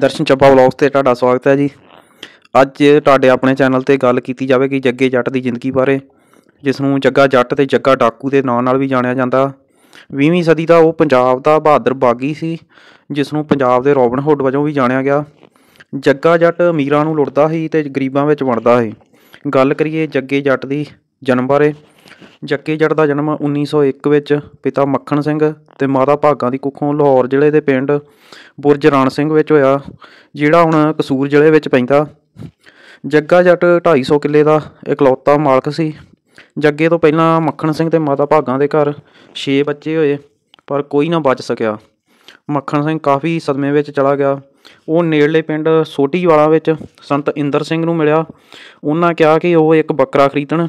ਦਰਸ਼ਨ ਚੱਪਾ vlogs ਤੇ ਤੁਹਾਡਾ ਸਵਾਗਤ ਹੈ ਜੀ ਅੱਜ ਤੁਹਾਡੇ ਆਪਣੇ ਚੈਨਲ ਤੇ ਗੱਲ ਕੀਤੀ ਜਾਵੇਗੀ ਜੱਗੇ ਜੱਟ ਦੀ ਜ਼ਿੰਦਗੀ ਬਾਰੇ ਜਿਸ ਨੂੰ ਜੱਗਾ ਜੱਟ ਤੇ ਜੱਗਾ ਡਾਕੂ ਦੇ ਨਾਂ ਨਾਲ ਵੀ ਜਾਣਿਆ ਜਾਂਦਾ 20ਵੀਂ ਸਦੀ ਦਾ ਉਹ ਪੰਜਾਬ ਦਾ ਬਹਾਦਰ ਬਾਗੀ ਸੀ ਜਿਸ ਨੂੰ ਪੰਜਾਬ ਦੇ ਰੋਬਨ ਹੁੱਡ ਵਜੋਂ ਵੀ ਜਾਣਿਆ ਗਿਆ ਜੱਗਾ ਜੱਟ ਅਮੀਰਾਂ ਨੂੰ ਲੁੱਟਦਾ ਸੀ ਤੇ ਗਰੀਬਾਂ ਵਿੱਚ ਵੰਡਦਾ ਸੀ ਗੱਲ ਕਰੀਏ ਜੱਗੇ ਜੱਟ ਦੀ ਜਨਮ ਬਾਰੇ ਜੱਕੀ ਜੱਟ ਦਾ ਜਨਮ 1901 ਵਿੱਚ ਪਿਤਾ ਮੱਖਣ ਸਿੰਘ ਤੇ ਮਾਤਾ ਭਾਗਾਂ ਦੀ ਕੁੱਖੋਂ ਲਾਹੌਰ ਜ਼ਿਲ੍ਹੇ ਦੇ ਪਿੰਡ ਬੁਰਜ ਰਾਣ ਸਿੰਘ ਵਿੱਚ ਹੋਇਆ ਜਿਹੜਾ ਹੁਣ ਕਸੂਰ ਜ਼ਿਲ੍ਹੇ ਵਿੱਚ ਪੈਂਦਾ ਜੱਗਾ ਜੱਟ 250 ਕਿੱਲੇ ਦਾ ਇਕਲੌਤਾ ਮਾਲਕ ਸੀ ਜੱਗੇ ਤੋਂ ਪਹਿਲਾਂ ਮੱਖਣ ਸਿੰਘ ਤੇ ਮਾਤਾ ਭਾਗਾਂ ਦੇ ਘਰ 6 ਬੱਚੇ ਹੋਏ ਪਰ ਕੋਈ ਨਾ ਬਚ ਸਕਿਆ ਮੱਖਣ ਸਿੰਘ ਕਾਫੀ ਸਦਮੇ ਵਿੱਚ ਚਲਾ ਗਿਆ ਉਹ ਨੇੜਲੇ ਪਿੰਡ ਸੋਟੀ ਵਾਲਾ ਵਿੱਚ ਸੰਤ ਇੰਦਰ ਸਿੰਘ ਨੂੰ ਮਿਲਿਆ ਉਹਨਾਂ ਕਿਹਾ ਕਿ ਉਹ ਇੱਕ ਬੱਕਰਾ ਖਰੀਦਣ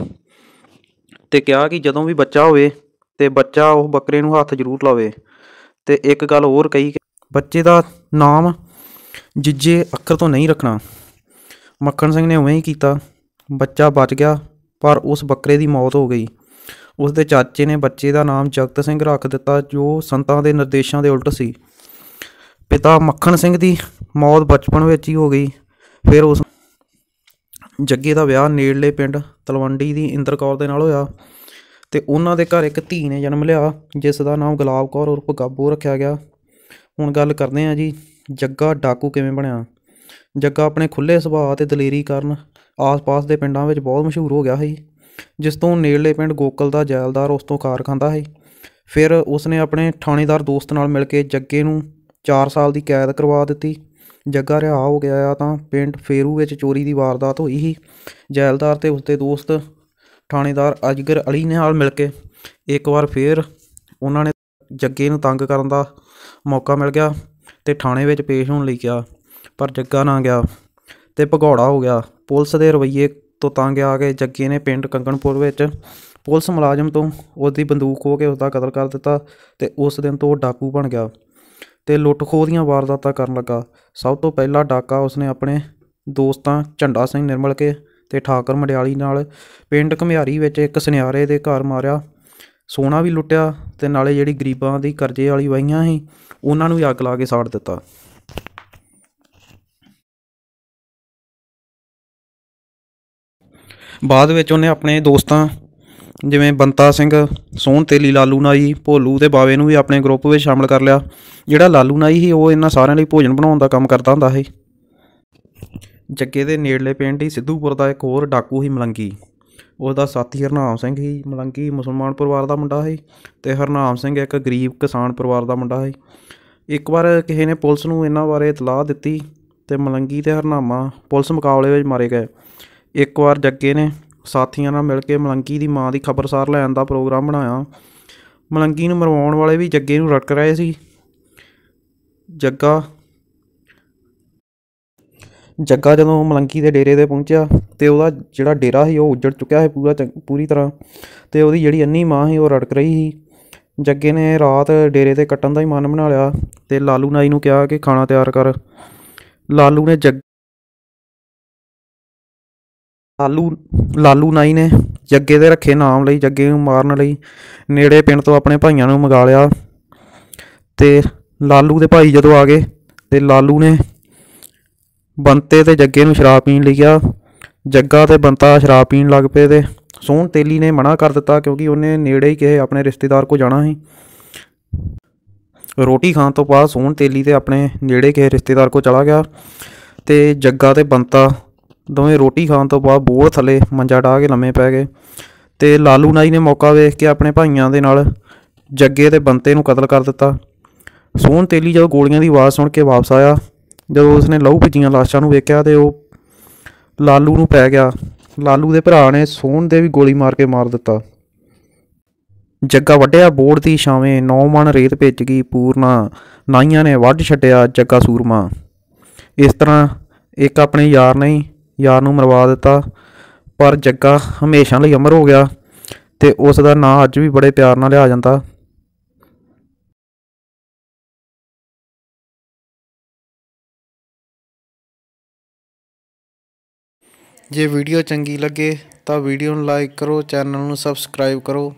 ਤੇ ਕਿਹਾ ਕਿ ਜਦੋਂ ਵੀ ਬੱਚਾ ਹੋਵੇ ਤੇ ਬੱਚਾ ਉਹ ਬੱਕਰੇ ਨੂੰ ਹੱਥ ਜ਼ਰੂਰ ਲਾਵੇ ਤੇ ਇੱਕ ਗੱਲ ਹੋਰ ਕਹੀ ਬੱਚੇ ਦਾ ਨਾਮ ਜਿੱਜੇ ਅੱਖਰ ਤੋਂ ਨਹੀਂ ਰੱਖਣਾ ਮੱਖਣ ਸਿੰਘ ਨੇ ਉਵੇਂ ਹੀ ਕੀਤਾ ਬੱਚਾ ਬਚ ਗਿਆ ਪਰ ਉਸ ਬੱਕਰੇ ਦੀ ਮੌਤ ਹੋ ਗਈ ਉਸ ਦੇ ਚਾਚੇ ਨੇ ਬੱਚੇ ਦਾ ਨਾਮ ਜਗਤ ਸਿੰਘ ਰੱਖ ਦਿੱਤਾ ਜੋ ਸੰਤਾਂ ਦੇ ਨਿਰਦੇਸ਼ਾਂ ਦੇ ਉਲਟ ਸੀ ਪਿਤਾ ਮੱਖਣ ਸਿੰਘ ਦੀ ਮੌਤ ਬਚਪਨ ਵਿੱਚ ਹੀ ਹੋ ਗਈ ਫਿਰ ਉਸ ਜੱਗੇ ਦਾ ਵਿਆਹ ਨੇੜਲੇ ਪਿੰਡ ਤਲਵੰਡੀ ਦੀ ਇੰਦਰ ਕੌਰ ਦੇ ਨਾਲ ਹੋਇਆ ਤੇ ਉਹਨਾਂ ਦੇ ਘਰ ਇੱਕ ਧੀ ਨੇ ਜਨਮ ਲਿਆ ਜਿਸ ਦਾ ਨਾਮ ਗੁਲਾਬ ਕੌਰ ਉਰਫ ਗੱਬੂ ਰੱਖਿਆ ਗਿਆ ਹੁਣ ਗੱਲ ਕਰਦੇ ਹਾਂ ਜੀ ਜੱਗਾ ਡਾਕੂ ਕਿਵੇਂ ਬਣਿਆ ਜੱਗਾ ਆਪਣੇ ਖੁੱਲੇ ਸੁਭਾਅ ਤੇ ਦਲੇਰੀ ਕਾਰਨ ਆਸ-ਪਾਸ ਦੇ ਪਿੰਡਾਂ ਵਿੱਚ ਬਹੁਤ ਮਸ਼ਹੂਰ ਹੋ ਗਿਆ ਸੀ ਜਿਸ ਤੋਂ ਨੇੜਲੇ ਪਿੰਡ ਗੋਕਲ ਦਾ ਜੈਲਦਾਰ ਉਸ ਤੋਂ ਕਾਰ ਖਾਂਦਾ ਸੀ ਫਿਰ ਉਸਨੇ ਆਪਣੇ ਥਾਣੇਦਾਰ ਦੋਸਤ ਨਾਲ ਮਿਲ ਕੇ ਜੱਗੇ ਨੂੰ 4 ਸਾਲ ਦੀ ਕੈਦ ਕਰਵਾ ਦਿੱਤੀ ਜੱਗਾ ਰਿਹਾ ਹੋ ਗਿਆ ਆ ਤਾਂ ਪਿੰਡ ਫੇਰੂ ਵਿੱਚ ਚੋਰੀ ਦੀ ਵਾਰਦਾਤ ਹੋਈ ਸੀ ਜੈਲਦਾਰ ਤੇ ਉਸਦੇ ਦੋਸਤ ਥਾਣੇਦਾਰ ਅਜਗਰ ਅਲੀ ਨਾਲ ਮਿਲ ਕੇ ਇੱਕ ਵਾਰ ਫੇਰ ਉਹਨਾਂ ਨੇ ਜੱਗੇ ਨੂੰ ਤੰਗ ਕਰਨ ਦਾ ਮੌਕਾ ਮਿਲ ਗਿਆ ਤੇ ਥਾਣੇ ਵਿੱਚ ਪੇਸ਼ ਹੋਣ ਲਈ ਗਿਆ ਪਰ ਜੱਗਾ ਨਾ ਗਿਆ ਤੇ ਭਗੌੜਾ ਹੋ ਗਿਆ ਪੁਲਿਸ ਦੇ ਰਵਈਏ ਤੋਂ ਤੰਗ ਆ ਕੇ ਜੱਗੇ ਨੇ ਪਿੰਡ ਕੰਗਣਪੁਰ ਵਿੱਚ ਪੁਲਿਸ ਮੁਲਾਜ਼ਮ ਤੋਂ ਉਹਦੀ ਬੰਦੂਕ ਖੋ ਕੇ ਉਸਦਾ ਕਤਲ ਕਰ ਦਿੱਤਾ ਤੇ ਉਸ ਦਿਨ ਤੋਂ ਉਹ ਡਾਕੂ ਬਣ ਗਿਆ ਤੇ ਲੁੱਟ ਖੋਹ ਦੀਆਂ ਵਾਰਦਾਤਾਂ ਕਰਨ ਲੱਗਾ ਸਭ ਤੋਂ ਪਹਿਲਾ ਡਾਕਾ ਉਸਨੇ ਆਪਣੇ ਦੋਸਤਾਂ ਝੰਡਾ ਸਿੰਘ ਨਿਰਮਲ ਕੇ ਤੇ ਠਾਕਰ ਮੜਿਆਲੀ ਨਾਲ ਪਿੰਡ ਘਮਿਆਰੀ ਵਿੱਚ ਇੱਕ ਸੁਨਿਆਰੇ ਦੇ ਘਰ ਮਾਰਿਆ ਸੋਨਾ ਵੀ ਲੁੱਟਿਆ ਤੇ ਨਾਲੇ ਜਿਹੜੀ ਗਰੀਬਾਂ ਦੀ ਕਰਜ਼ੇ ਵਾਲੀ ਵਾਈਆਂ ਸੀ ਉਹਨਾਂ ਨੂੰ ਵੀ ਅੱਗ ਲਾ ਕੇ ਸਾੜ ਦਿੱਤਾ ਬਾਅਦ ਵਿੱਚ ਉਹਨੇ ਆਪਣੇ ਦੋਸਤਾਂ ਜਿਵੇਂ ਬੰਤਾ ਸਿੰਘ ਸੋਹਣ ਤੇਲੀ ਲਾਲੂ ਨਾਈ ਭੋਲੂ ਤੇ ਬਾਵੇ ਨੂੰ ਵੀ ਆਪਣੇ ਗਰੁੱਪ ਵਿੱਚ ਸ਼ਾਮਲ ਕਰ ਲਿਆ ਜਿਹੜਾ ਲਾਲੂ ਨਾਈ ਸੀ ਉਹ ਇਹਨਾਂ ਸਾਰਿਆਂ ਲਈ ਭੋਜਨ ਬਣਾਉਣ ਦਾ ਕੰਮ ਕਰਦਾ ਹੁੰਦਾ ਸੀ ਜੱਗੇ ਦੇ ਨੇੜਲੇ ਪਿੰਡ ਹੀ ਸਿੱਧੂਪੁਰ ਦਾ ਇੱਕ ਹੋਰ ਡਾਕੂ ਹੀ ਮਲੰਗੀ ਉਹਦਾ ਸਾਥੀ ਹਰਨਾਮ ਸਿੰਘ ਹੀ ਮਲੰਗੀ ਮੁਸਲਮਾਨ ਪਰਿਵਾਰ ਦਾ ਮੁੰਡਾ ਸੀ ਤੇ ਹਰਨਾਮ ਸਿੰਘ ਇੱਕ ਗਰੀਬ ਕਿਸਾਨ ਪਰਿਵਾਰ ਦਾ ਮੁੰਡਾ ਸੀ ਇੱਕ ਵਾਰ ਕਿਸੇ ਨੇ ਪੁਲਿਸ ਨੂੰ ਇਹਨਾਂ ਬਾਰੇ ਇਤਲਾਹ ਦਿੱਤੀ ਤੇ ਮਲੰਗੀ ਤੇ ਹਰਨਾਮਾ ਪੁਲਿਸ ਮੁਕਾਬਲੇ ਵਿੱਚ ਮਾਰੇ ਗਏ ਇੱਕ ਵਾਰ ਜੱਗੇ ਨੇ ਸਾਥੀਆਂ ਨਾਲ ਮਿਲ ਕੇ ਮਲੰਕੀ ਦੀ ਮਾਂ ਦੀ ਖਬਰਸਾਰ ਲੈਣ ਦਾ ਪ੍ਰੋਗਰਾਮ ਬਣਾਇਆ ਮਲੰਕੀ ਨੂੰ ਮਰਵਾਉਣ ਵਾਲੇ ਵੀ ਜੱਗੇ ਨੂੰ ਰਟਕ ਰਹੇ ਸੀ ਜੱਗਾ ਜੱਗਾ ਜਦੋਂ ਮਲੰਕੀ ਦੇ ਡੇਰੇ ਤੇ ਪਹੁੰਚਿਆ ਤੇ ਉਹਦਾ ਜਿਹੜਾ ਡੇਰਾ ਸੀ ਉਹ ਉੱਜੜ ਚੁੱਕਿਆ ਸੀ ਪੂਰਾ ਪੂਰੀ ਤਰ੍ਹਾਂ ਤੇ ਉਹਦੀ ਜਿਹੜੀ ਅੰਨੀ ਮਾਂ ਸੀ ਉਹ ਰੜਕ ਰਹੀ ਸੀ ਜੱਗੇ ਨੇ ਰਾਤ ਡੇਰੇ ਤੇ ਕੱਟਣ ਦਾ ਹੀ ਮਨ ਬਣਾ ਲਿਆ ਤੇ ਲਾਲੂ ਨਾਈ ਨੂੰ ਕਿਹਾ ਕਿ ਖਾਣਾ ਤਿਆਰ ਕਰ ਲਾਲੂ ਨੇ ਜੱਗ ਲਾਲੂ ਲਾਲੂ ਨਾਈ ਨੇ ਜੱਗੇ ਦੇ ਰੱਖੇ ਨਾਮ ਲਈ ਜੱਗੇ ਨੂੰ ਮਾਰਨ ਲਈ ਨੇੜੇ ਪਿੰਡ ਤੋਂ ਆਪਣੇ ਭਾਈਆਂ ਨੂੰ ਮੰਗਾ ਲਿਆ ਤੇ ਲਾਲੂ ਦੇ ਭਾਈ ਜਦੋਂ ਆ ਗਏ ਤੇ ਲਾਲੂ ਨੇ ਬੰਤੇ ਤੇ ਜੱਗੇ ਨੂੰ ਸ਼ਰਾਬ ਪੀਣ ਲਈ ਗਿਆ ਜੱਗਾ ਤੇ ਬੰਤਾ ਸ਼ਰਾਬ ਪੀਣ ਲੱਗ ਪਏ ਤੇ ਸੋਹਣ ਤੇਲੀ ਨੇ ਮਨਾ ਕਰ ਦਿੱਤਾ ਕਿਉਂਕਿ ਉਹਨੇ ਨੇੜੇ ਹੀ ਕਿਸੇ ਆਪਣੇ ਰਿਸ਼ਤੇਦਾਰ ਕੋ ਜਾਣਾ ਸੀ ਰੋਟੀ ਖਾਣ ਤੋਂ ਬਾਅਦ ਸੋਹਣ ਤੇਲੀ ਤੇ ਆਪਣੇ ਨੇੜੇ ਕਿਸੇ ਰਿਸ਼ਤੇਦਾਰ ਕੋ ਚਲਾ ਗਿਆ ਤੇ ਜੱਗਾ ਤੇ ਬੰਤਾ ਦੋਵੇਂ ਰੋਟੀ ਖਾਣ ਤੋਂ ਬਾਅਦ ਬੋਰ ਥੱਲੇ ਮੰਜਾ ਢਾ ਕੇ ਲੰਮੇ ਪੈ ਗਏ ਤੇ ਲਾਲੂ ਨਾਈ ਨੇ ਮੌਕਾ ਵੇਖ ਕੇ ਆਪਣੇ ਭਾਈਆਂ ਦੇ ਨਾਲ ਜੱਗੇ ਤੇ ਬੰਤੇ ਨੂੰ ਕਤਲ ਕਰ ਦਿੱਤਾ ਸੋਹਣ ਤੇਲੀ ਜਦੋਂ ਗੋਲੀਆਂ ਦੀ ਆਵਾਜ਼ ਸੁਣ ਕੇ ਵਾਪਸ ਆਇਆ ਜਦੋਂ ਉਸਨੇ ਲਹੂ ਭਿੱਜੀਆਂ ਲਾਸ਼ਾਂ ਨੂੰ ਵੇਖਿਆ ਤੇ ਉਹ ਲਾਲੂ ਨੂੰ ਪੈ ਗਿਆ ਲਾਲੂ ਦੇ ਭਰਾ ਨੇ ਸੋਹਣ ਦੇ ਵੀ ਗੋਲੀ ਮਾਰ ਕੇ ਮਾਰ ਦਿੱਤਾ ਜੱਗਾ ਵੱਡਿਆ ਬੋਰਡ ਦੀ ਛਾਵੇਂ ਨੌ ਮਣ ਰੇਤ ਭਿੱਜ ਗਈ ਪੂਰਨਾ ਨਾਈਆਂ ਨੇ ਵੱਢ ਛੱਡਿਆ ਜੱਗਾ ਸੂਰਮਾ ਇਸ ਤਰ੍ਹਾਂ ਇੱਕ ਆਪਣੇ ਯਾਰ ਨਹੀਂ ਯਾਰ ਨੂੰ ਮਰਵਾ ਦਿੱਤਾ ਪਰ ਜੱਗਾ ਹਮੇਸ਼ਾ ਲਈ ਅਮਰ ਹੋ ਗਿਆ ਤੇ ਉਸ ਦਾ ਨਾਂ ਅੱਜ ਵੀ ਬੜੇ ਪਿਆਰ ਨਾਲ ਲਿਆ ਜਾਂਦਾ ਜੇ ਵੀਡੀਓ ਚੰਗੀ ਲੱਗੇ ਤਾਂ ਵੀਡੀਓ ਨੂੰ ਲਾਈਕ ਕਰੋ ਚੈਨਲ ਨੂੰ ਸਬਸਕ੍ਰਾਈਬ ਕਰੋ